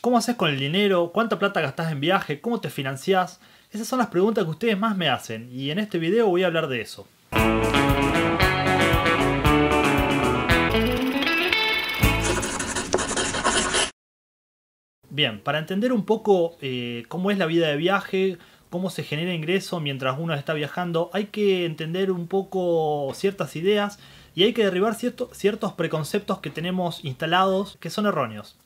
¿Cómo haces con el dinero? ¿Cuánta plata gastás en viaje? ¿Cómo te financiás? Esas son las preguntas que ustedes más me hacen y en este video voy a hablar de eso. Bien, para entender un poco eh, cómo es la vida de viaje, cómo se genera ingreso mientras uno está viajando, hay que entender un poco ciertas ideas y hay que derribar ciertos preconceptos que tenemos instalados que son erróneos.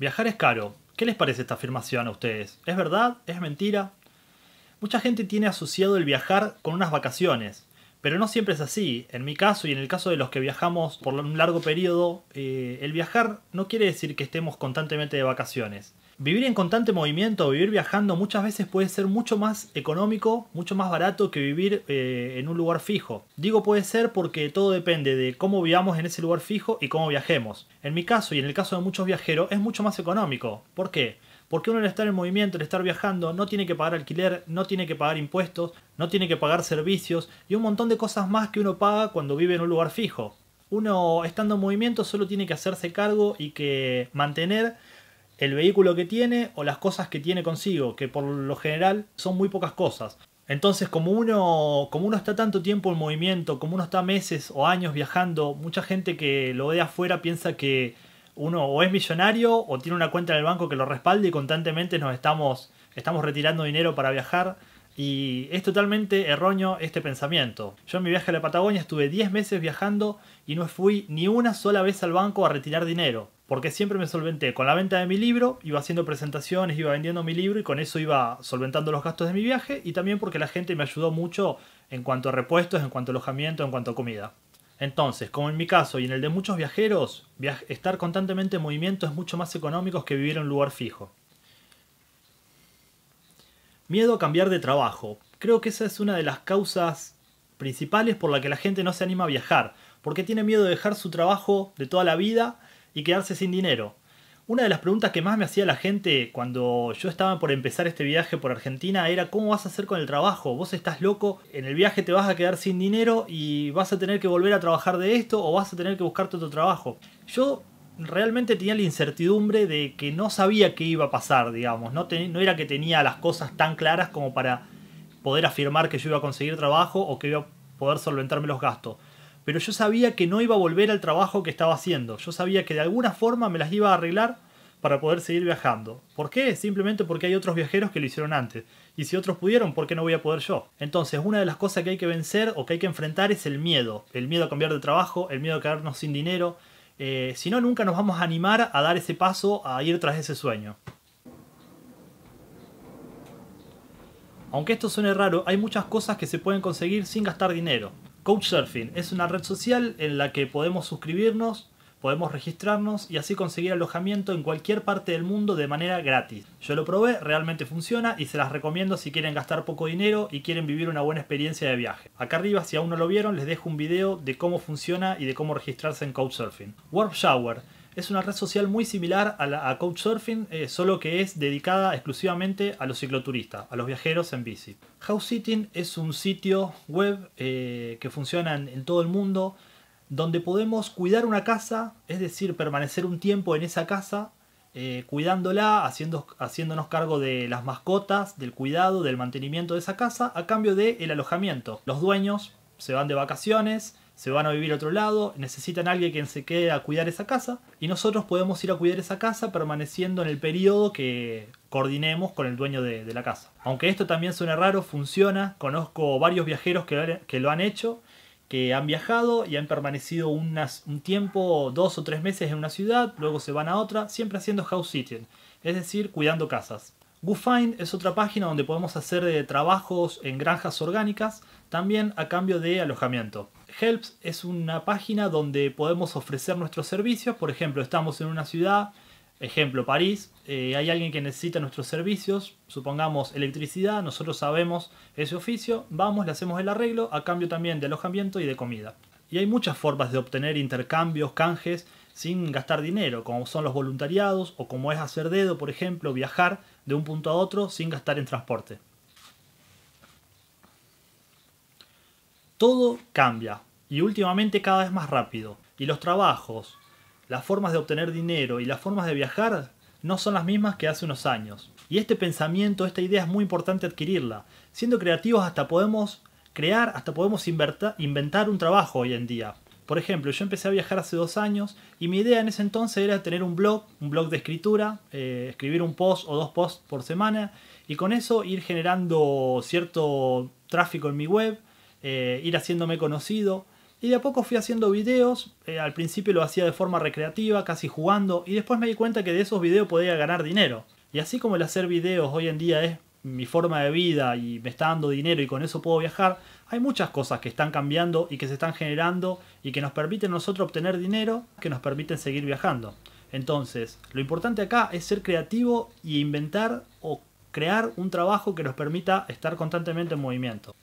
Viajar es caro. ¿Qué les parece esta afirmación a ustedes? ¿Es verdad? ¿Es mentira? Mucha gente tiene asociado el viajar con unas vacaciones, pero no siempre es así. En mi caso y en el caso de los que viajamos por un largo periodo, eh, el viajar no quiere decir que estemos constantemente de vacaciones vivir en constante movimiento, vivir viajando muchas veces puede ser mucho más económico, mucho más barato que vivir eh, en un lugar fijo. Digo puede ser porque todo depende de cómo vivamos en ese lugar fijo y cómo viajemos. En mi caso y en el caso de muchos viajeros es mucho más económico. ¿Por qué? Porque uno al estar en movimiento, al estar viajando, no tiene que pagar alquiler, no tiene que pagar impuestos, no tiene que pagar servicios y un montón de cosas más que uno paga cuando vive en un lugar fijo. Uno estando en movimiento solo tiene que hacerse cargo y que mantener el vehículo que tiene o las cosas que tiene consigo, que por lo general son muy pocas cosas. Entonces, como uno, como uno está tanto tiempo en movimiento, como uno está meses o años viajando, mucha gente que lo ve afuera piensa que uno o es millonario o tiene una cuenta en el banco que lo respalde y constantemente nos estamos, estamos retirando dinero para viajar. Y es totalmente erróneo este pensamiento. Yo en mi viaje a la Patagonia estuve 10 meses viajando y no fui ni una sola vez al banco a retirar dinero. Porque siempre me solventé con la venta de mi libro, iba haciendo presentaciones, iba vendiendo mi libro y con eso iba solventando los gastos de mi viaje y también porque la gente me ayudó mucho en cuanto a repuestos, en cuanto a alojamiento, en cuanto a comida. Entonces, como en mi caso y en el de muchos viajeros, estar constantemente en movimiento es mucho más económico que vivir en un lugar fijo. Miedo a cambiar de trabajo. Creo que esa es una de las causas principales por la que la gente no se anima a viajar, porque tiene miedo de dejar su trabajo de toda la vida y quedarse sin dinero. Una de las preguntas que más me hacía la gente cuando yo estaba por empezar este viaje por Argentina era ¿cómo vas a hacer con el trabajo? ¿Vos estás loco? ¿En el viaje te vas a quedar sin dinero y vas a tener que volver a trabajar de esto o vas a tener que buscarte otro trabajo? Yo realmente tenía la incertidumbre de que no sabía qué iba a pasar, digamos. No, no era que tenía las cosas tan claras como para poder afirmar que yo iba a conseguir trabajo o que iba a poder solventarme los gastos. Pero yo sabía que no iba a volver al trabajo que estaba haciendo. Yo sabía que de alguna forma me las iba a arreglar para poder seguir viajando. ¿Por qué? Simplemente porque hay otros viajeros que lo hicieron antes. Y si otros pudieron, ¿por qué no voy a poder yo? Entonces, una de las cosas que hay que vencer o que hay que enfrentar es el miedo. El miedo a cambiar de trabajo, el miedo a quedarnos sin dinero, eh, si no, nunca nos vamos a animar a dar ese paso, a ir tras ese sueño. Aunque esto suene raro, hay muchas cosas que se pueden conseguir sin gastar dinero. Coachsurfing es una red social en la que podemos suscribirnos podemos registrarnos y así conseguir alojamiento en cualquier parte del mundo de manera gratis. Yo lo probé, realmente funciona y se las recomiendo si quieren gastar poco dinero y quieren vivir una buena experiencia de viaje. Acá arriba, si aún no lo vieron, les dejo un video de cómo funciona y de cómo registrarse en Couchsurfing. Warp Shower. Es una red social muy similar a, la, Couchsurfing, eh, solo que es dedicada exclusivamente a los cicloturistas, a los viajeros en bici. House Sitting es un sitio web eh, que funciona en todo el mundo donde podemos cuidar una casa, es decir, permanecer un tiempo en esa casa, eh, cuidándola, haciendo, haciéndonos cargo de las mascotas, del cuidado, del mantenimiento de esa casa, a cambio del alojamiento. Los dueños se van de vacaciones, se van a vivir a otro lado, necesitan alguien quien se quede a cuidar esa casa y nosotros podemos ir a cuidar esa casa permaneciendo en el periodo que coordinemos con el dueño de, la casa. Aunque esto también suena raro, funciona, conozco varios viajeros que lo han hecho que han viajado y han permanecido un tiempo, dos o tres meses en una ciudad, luego se van a otra, siempre haciendo house sitting, es decir, cuidando casas. GoFind es otra página donde podemos hacer eh, trabajos en granjas orgánicas, también a cambio de alojamiento. Helps es una página donde podemos ofrecer nuestros servicios, por ejemplo, estamos en una ciudad Ejemplo, París, eh, hay alguien que necesita nuestros servicios, supongamos electricidad, nosotros sabemos ese oficio, vamos, le hacemos el arreglo, a cambio también de alojamiento y de comida. Y hay muchas formas de obtener intercambios, canjes, sin gastar dinero, como son los voluntariados o como es hacer dedo, por ejemplo, viajar de un punto a otro sin gastar en transporte. Todo cambia y últimamente cada vez más rápido, y los trabajos, las formas de obtener dinero y las formas de viajar no son las mismas que hace unos años. Y este pensamiento, esta idea es muy importante adquirirla. Siendo creativos hasta podemos crear, hasta podemos inventar un trabajo hoy en día. Por ejemplo, yo empecé a viajar hace dos años y mi idea en ese entonces era tener un blog, un blog de escritura, eh, escribir un post o dos posts por semana y con eso ir generando cierto tráfico en mi web, eh, ir haciéndome conocido y de a poco fui haciendo videos, eh, al principio lo hacía de forma recreativa, casi jugando, y después me di cuenta que de esos videos podía ganar dinero. Y así como el hacer videos hoy en día es mi forma de vida y me está dando dinero y con eso puedo viajar, hay muchas cosas que están cambiando y que se están generando y que nos permiten a nosotros obtener dinero, que nos permiten seguir viajando. Entonces, lo importante acá es ser creativo y inventar o crear un trabajo que nos permita estar constantemente en movimiento.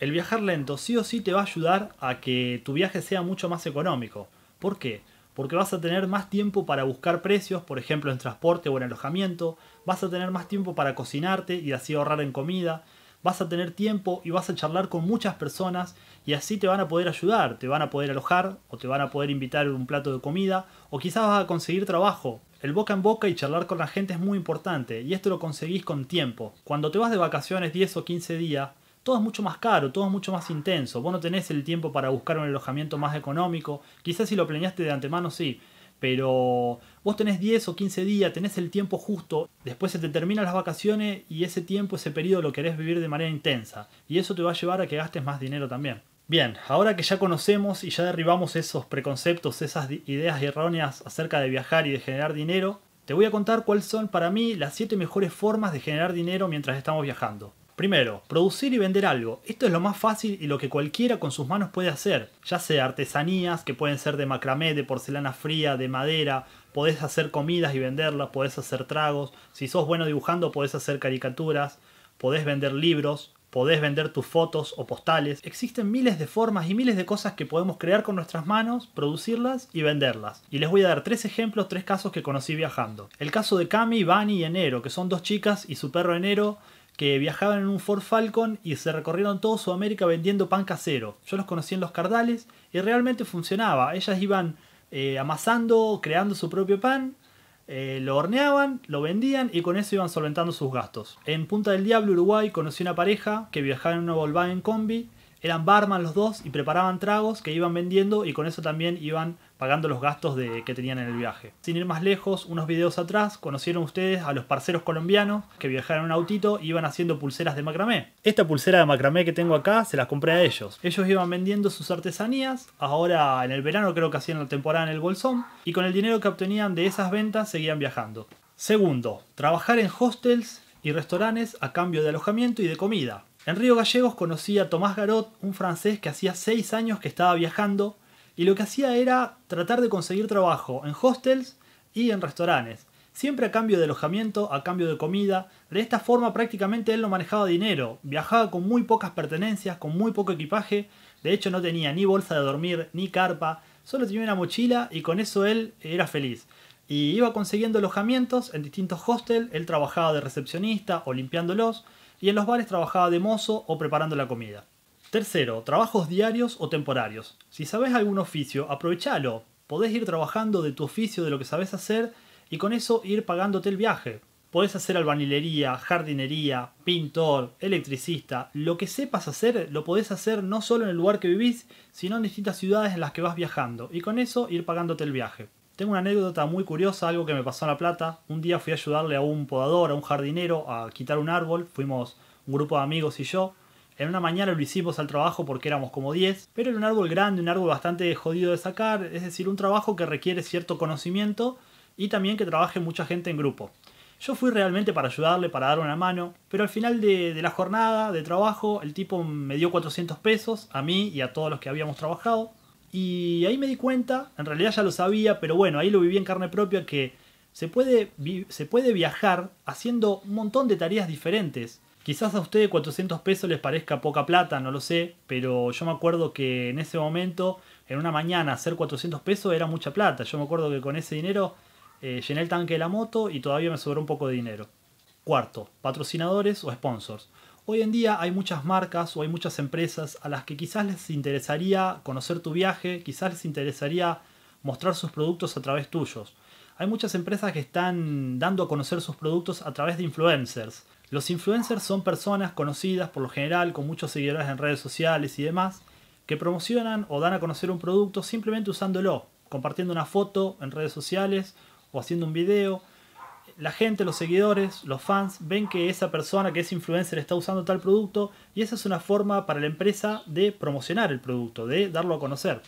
el viajar lento sí o sí te va a ayudar a que tu viaje sea mucho más económico. ¿Por qué? Porque vas a tener más tiempo para buscar precios, por ejemplo en transporte o en alojamiento, vas a tener más tiempo para cocinarte y así ahorrar en comida, vas a tener tiempo y vas a charlar con muchas personas y así te van a poder ayudar, te van a poder alojar o te van a poder invitar un plato de comida o quizás vas a conseguir trabajo. El boca en boca y charlar con la gente es muy importante y esto lo conseguís con tiempo. Cuando te vas de vacaciones 10 o 15 días, todo es mucho más caro, todo es mucho más intenso. Vos no tenés el tiempo para buscar un alojamiento más económico. Quizás si lo planeaste de antemano, sí. Pero vos tenés 10 o 15 días, tenés el tiempo justo, después se te terminan las vacaciones y ese tiempo, ese periodo lo querés vivir de manera intensa. Y eso te va a llevar a que gastes más dinero también. Bien, ahora que ya conocemos y ya derribamos esos preconceptos, esas ideas erróneas acerca de viajar y de generar dinero, te voy a contar cuáles son para mí las 7 mejores formas de generar dinero mientras estamos viajando. Primero, producir y vender algo. Esto es lo más fácil y lo que cualquiera con sus manos puede hacer. Ya sea artesanías, que pueden ser de macramé, de porcelana fría, de madera. Podés hacer comidas y venderlas, podés hacer tragos. Si sos bueno dibujando, podés hacer caricaturas. Podés vender libros, podés vender tus fotos o postales. Existen miles de formas y miles de cosas que podemos crear con nuestras manos, producirlas y venderlas. Y les voy a dar tres ejemplos, tres casos que conocí viajando. El caso de Cami, Vani y Enero, que son dos chicas y su perro Enero que viajaban en un Ford Falcon y se recorrieron todo Sudamérica vendiendo pan casero. Yo los conocí en los cardales y realmente funcionaba. Ellas iban eh, amasando, creando su propio pan, eh, lo horneaban, lo vendían y con eso iban solventando sus gastos. En Punta del Diablo, Uruguay, conocí una pareja que viajaba en una Volkswagen combi eran barman los dos y preparaban tragos que iban vendiendo y con eso también iban pagando los gastos de, que tenían en el viaje. Sin ir más lejos, unos videos atrás conocieron ustedes a los parceros colombianos que viajaron en un autito y iban haciendo pulseras de macramé. Esta pulsera de macramé que tengo acá se las compré a ellos. Ellos iban vendiendo sus artesanías, ahora en el verano creo que hacían la temporada en el Bolsón, y con el dinero que obtenían de esas ventas seguían viajando. Segundo, trabajar en hostels y restaurantes a cambio de alojamiento y de comida. En Río Gallegos conocí a Tomás Garot, un francés que hacía 6 años que estaba viajando y lo que hacía era tratar de conseguir trabajo en hostels y en restaurantes, siempre a cambio de alojamiento, a cambio de comida. De esta forma prácticamente él no manejaba dinero, viajaba con muy pocas pertenencias, con muy poco equipaje, de hecho no tenía ni bolsa de dormir, ni carpa, solo tenía una mochila y con eso él era feliz. Y iba consiguiendo alojamientos en distintos hostels, él trabajaba de recepcionista o limpiándolos, y en los bares trabajaba de mozo o preparando la comida. Tercero, trabajos diarios o temporarios. Si sabes algún oficio, aprovechalo. Podés ir trabajando de tu oficio, de lo que sabes hacer, y con eso ir pagándote el viaje. Podés hacer albanilería, jardinería, pintor, electricista, lo que sepas hacer lo podés hacer no solo en el lugar que vivís, sino en distintas ciudades en las que vas viajando, y con eso ir pagándote el viaje. Tengo una anécdota muy curiosa, algo que me pasó en La Plata. Un día fui a ayudarle a un podador, a un jardinero, a quitar un árbol. Fuimos un grupo de amigos y yo. En una mañana lo hicimos al trabajo porque éramos como 10, pero era un árbol grande, un árbol bastante jodido de sacar, es decir, un trabajo que requiere cierto conocimiento y también que trabaje mucha gente en grupo. Yo fui realmente para ayudarle, para dar una mano, pero al final de, de la jornada de trabajo el tipo me dio 400 pesos a mí y a todos los que habíamos trabajado y ahí me di cuenta, en realidad ya lo sabía, pero bueno, ahí lo viví en carne propia que se puede, se puede viajar haciendo un montón de tareas diferentes. Quizás a ustedes 400 pesos les parezca poca plata, no lo sé, pero yo me acuerdo que en ese momento, en una mañana, hacer 400 pesos era mucha plata. Yo me acuerdo que con ese dinero eh, llené el tanque de la moto y todavía me sobró un poco de dinero. Cuarto, patrocinadores o sponsors. Hoy en día hay muchas marcas o hay muchas empresas a las que quizás les interesaría conocer tu viaje, quizás les interesaría mostrar sus productos a través tuyos. Hay muchas empresas que están dando a conocer sus productos a través de influencers. Los influencers son personas conocidas por lo general, con muchos seguidores en redes sociales y demás, que promocionan o dan a conocer un producto simplemente usándolo, compartiendo una foto en redes sociales o haciendo un video la gente, los seguidores, los fans ven que esa persona que es influencer está usando tal producto y esa es una forma para la empresa de promocionar el producto, de darlo a conocer.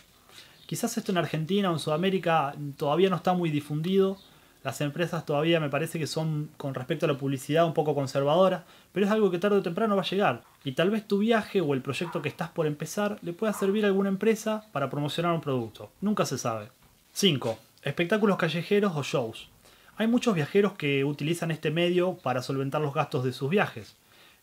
Quizás esto en Argentina o en Sudamérica todavía no está muy difundido. Las empresas todavía me parece que son con respecto a la publicidad un poco conservadoras, pero es algo que tarde o temprano va a llegar. Y tal vez tu viaje o el proyecto que estás por empezar le pueda servir a alguna empresa para promocionar un producto. Nunca se sabe. 5. Espectáculos callejeros o shows. Hay muchos viajeros que utilizan este medio para solventar los gastos de sus viajes.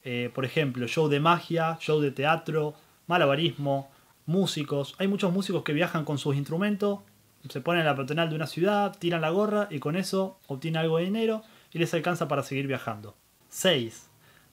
Eh, por ejemplo, show de magia, show de teatro, malabarismo, músicos. Hay muchos músicos que viajan con sus instrumentos, se ponen en la patronal de una ciudad, tiran la gorra y con eso obtienen algo de dinero y les alcanza para seguir viajando. 6.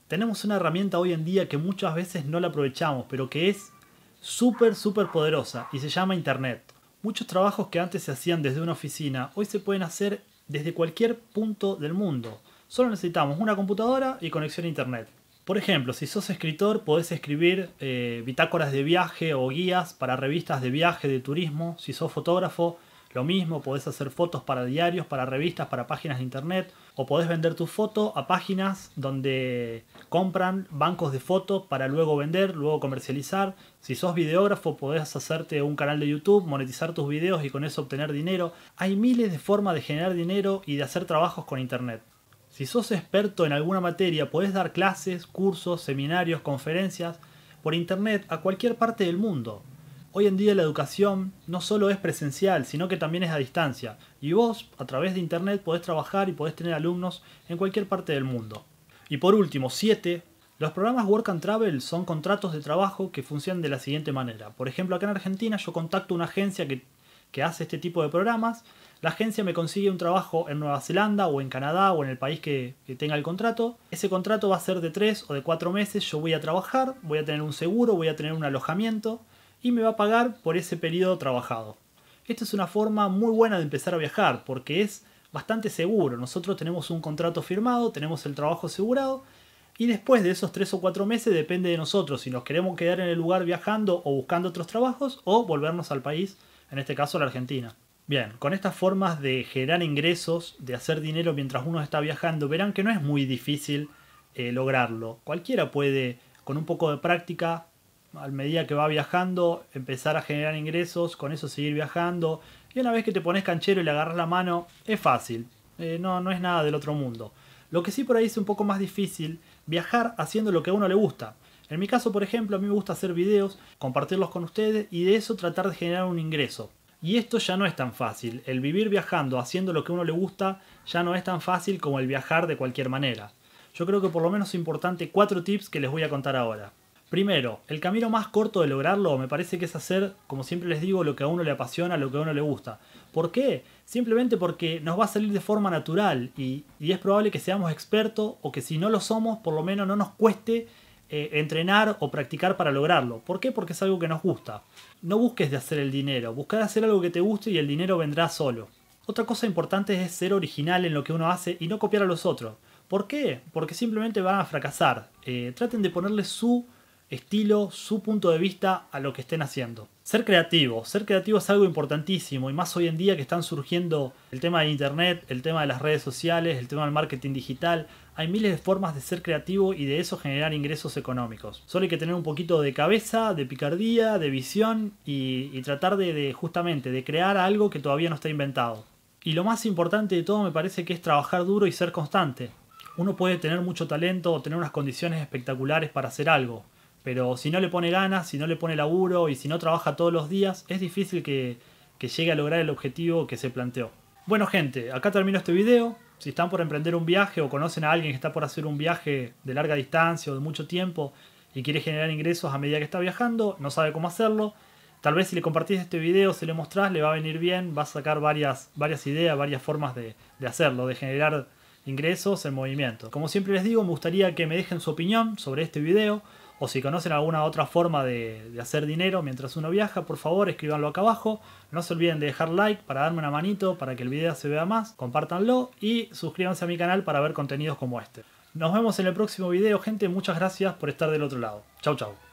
Tenemos una herramienta hoy en día que muchas veces no la aprovechamos, pero que es súper, súper poderosa y se llama Internet. Muchos trabajos que antes se hacían desde una oficina hoy se pueden hacer desde cualquier punto del mundo. Solo necesitamos una computadora y conexión a internet. Por ejemplo, si sos escritor, podés escribir eh, bitácoras de viaje o guías para revistas de viaje, de turismo. Si sos fotógrafo, lo mismo, podés hacer fotos para diarios, para revistas, para páginas de internet, o podés vender tu foto a páginas donde compran bancos de fotos para luego vender, luego comercializar. Si sos videógrafo, podés hacerte un canal de YouTube, monetizar tus videos y con eso obtener dinero. Hay miles de formas de generar dinero y de hacer trabajos con internet. Si sos experto en alguna materia, podés dar clases, cursos, seminarios, conferencias por internet a cualquier parte del mundo. Hoy en día la educación no solo es presencial, sino que también es a distancia, y vos, a través de Internet, podés trabajar y podés tener alumnos en cualquier parte del mundo. Y por último, 7. Los programas Work and Travel son contratos de trabajo que funcionan de la siguiente manera. Por ejemplo, acá en Argentina yo contacto una agencia que, hace este tipo de programas, la agencia me consigue un trabajo en Nueva Zelanda o en Canadá o en el país que, que, tenga el contrato. Ese contrato va a ser de 3 o de 4 meses. Yo voy a trabajar, voy a tener un seguro, voy a tener un alojamiento y me va a pagar por ese periodo trabajado. Esta es una forma muy buena de empezar a viajar porque es bastante seguro. Nosotros tenemos un contrato firmado, tenemos el trabajo asegurado y después de esos tres o cuatro meses depende de nosotros si nos queremos quedar en el lugar viajando o buscando otros trabajos o volvernos al país, en este caso a la Argentina. Bien, con estas formas de generar ingresos, de hacer dinero mientras uno está viajando, verán que no es muy difícil eh, lograrlo. Cualquiera puede, con un poco de práctica, al medida que va viajando, empezar a generar ingresos, con eso seguir viajando. Y una vez que te pones canchero y le agarras la mano, es fácil. Eh, no, no es nada del otro mundo. Lo que sí por ahí es un poco más difícil, viajar haciendo lo que a uno le gusta. En mi caso, por ejemplo, a mí me gusta hacer videos, compartirlos con ustedes y de eso tratar de generar un ingreso. Y esto ya no es tan fácil. El vivir viajando, haciendo lo que a uno le gusta, ya no es tan fácil como el viajar de cualquier manera. Yo creo que por lo menos es importante cuatro tips que les voy a contar ahora. Primero, el camino más corto de lograrlo me parece que es hacer, como siempre les digo, lo que a uno le apasiona, lo que a uno le gusta. ¿Por qué? Simplemente porque nos va a salir de forma natural y, es probable que seamos expertos o que si no lo somos, por lo menos no nos cueste eh, entrenar o practicar para lograrlo. ¿Por qué? Porque es algo que nos gusta. No busques de hacer el dinero, buscar hacer algo que te guste y el dinero vendrá solo. Otra cosa importante es ser original en lo que uno hace y no copiar a los otros. ¿Por qué? Porque simplemente van a fracasar. Eh, traten de ponerle su estilo, su punto de vista a lo que estén haciendo. Ser creativo, ser creativo es algo importantísimo y más hoy en día que están surgiendo el tema de internet, el tema de las redes sociales, el tema del marketing digital. Hay miles de formas de ser creativo y de eso generar ingresos económicos. Solo hay que tener un poquito de cabeza, de picardía, de visión y, tratar de, de justamente de crear algo que todavía no está inventado. Y lo más importante de todo me parece que es trabajar duro y ser constante. Uno puede tener mucho talento o tener unas condiciones espectaculares para hacer algo, pero si no le pone ganas, si no le pone laburo y si no trabaja todos los días, es difícil que, llegue a lograr el objetivo que se planteó. Bueno gente, acá termino este video. Si están por emprender un viaje o conocen a alguien que está por hacer un viaje de larga distancia o de mucho tiempo y quiere generar ingresos a medida que está viajando, no sabe cómo hacerlo, tal vez si le compartís este video, si le mostrás, le va a venir bien, va a sacar varias, ideas, varias formas de, de hacerlo, de generar ingresos en movimiento. Como siempre les digo, me gustaría que me dejen su opinión sobre este video o si conocen alguna otra forma de, hacer dinero mientras uno viaja, por favor escríbanlo acá abajo. No se olviden de dejar like para darme una manito para que el video se vea más, compártanlo y suscríbanse a mi canal para ver contenidos como este. Nos vemos en el próximo video, gente. Muchas gracias por estar del otro lado. Chau, chau.